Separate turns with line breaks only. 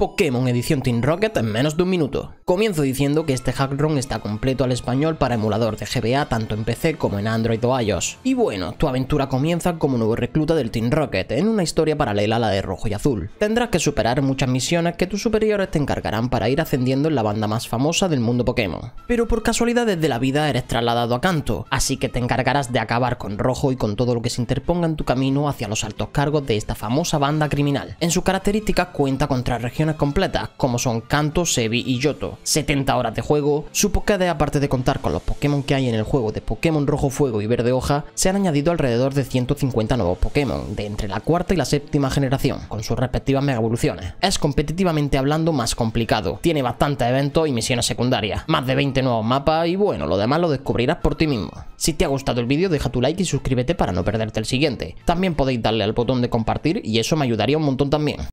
Pokémon edición Team Rocket en menos de un minuto. Comienzo diciendo que este hack-run está completo al español para emulador de GBA tanto en PC como en Android o iOS. Y bueno, tu aventura comienza como nuevo recluta del Team Rocket, en una historia paralela a la de Rojo y Azul. Tendrás que superar muchas misiones que tus superiores te encargarán para ir ascendiendo en la banda más famosa del mundo Pokémon. Pero por casualidades de la vida eres trasladado a Canto, así que te encargarás de acabar con Rojo y con todo lo que se interponga en tu camino hacia los altos cargos de esta famosa banda criminal. En sus características cuenta con tres regiones completas, como son Kanto, Sebi y Yoto, 70 horas de juego. Su de aparte de contar con los Pokémon que hay en el juego de Pokémon Rojo Fuego y Verde Hoja, se han añadido alrededor de 150 nuevos Pokémon, de entre la cuarta y la séptima generación, con sus respectivas mega evoluciones. Es competitivamente hablando más complicado, tiene bastantes eventos y misiones secundarias, más de 20 nuevos mapas y bueno, lo demás lo descubrirás por ti mismo. Si te ha gustado el vídeo, deja tu like y suscríbete para no perderte el siguiente. También podéis darle al botón de compartir y eso me ayudaría un montón también.